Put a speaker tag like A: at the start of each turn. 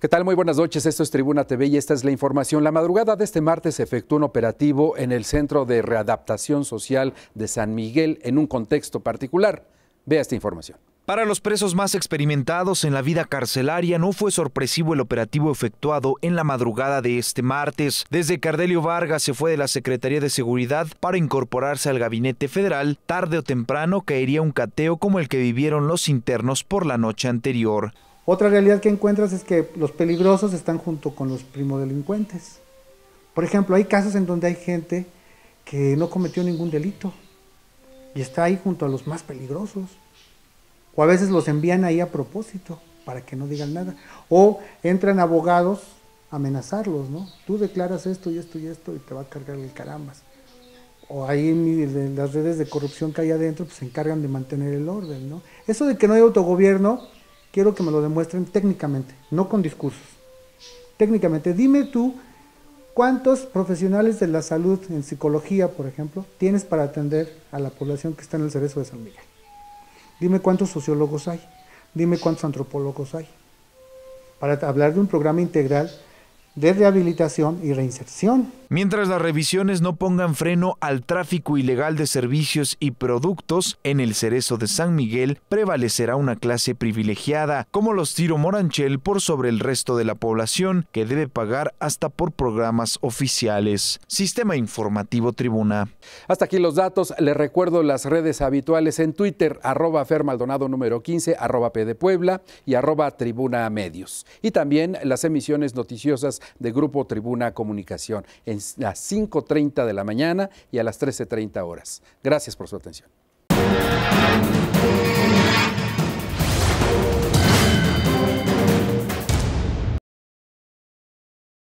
A: ¿Qué tal? Muy buenas noches. Esto es Tribuna TV y esta es la información. La madrugada de este martes se efectuó un operativo en el Centro de Readaptación Social de San Miguel en un contexto particular. Vea esta información.
B: Para los presos más experimentados en la vida carcelaria no fue sorpresivo el operativo efectuado en la madrugada de este martes. Desde Cardelio Vargas se fue de la Secretaría de Seguridad para incorporarse al gabinete federal, tarde o temprano caería un cateo como el que vivieron los internos por la noche anterior.
C: Otra realidad que encuentras es que los peligrosos están junto con los primodelincuentes. Por ejemplo, hay casos en donde hay gente que no cometió ningún delito y está ahí junto a los más peligrosos. O a veces los envían ahí a propósito para que no digan nada. O entran abogados a amenazarlos, ¿no? Tú declaras esto y esto y esto y te va a cargar el carambas. O ahí en las redes de corrupción que hay adentro pues se encargan de mantener el orden, ¿no? Eso de que no hay autogobierno, quiero que me lo demuestren técnicamente, no con discursos. Técnicamente, dime tú cuántos profesionales de la salud en psicología, por ejemplo, tienes para atender a la población que está en el cerezo de San Miguel. Dime cuántos sociólogos hay, dime cuántos antropólogos hay, para hablar de un programa integral de rehabilitación y reinserción.
B: Mientras las revisiones no pongan freno al tráfico ilegal de servicios y productos, en el cerezo de San Miguel prevalecerá una clase privilegiada, como los Tiro Moranchel, por sobre el resto de la población, que debe pagar hasta por programas oficiales. Sistema Informativo Tribuna.
A: Hasta aquí los datos. Les recuerdo las redes habituales en Twitter, arroba fermaldonado número 15, arroba P y arroba Tribuna Medios. Y también las emisiones noticiosas de Grupo Tribuna Comunicación en las 5.30 de la mañana y a las 13.30 horas. Gracias por su atención.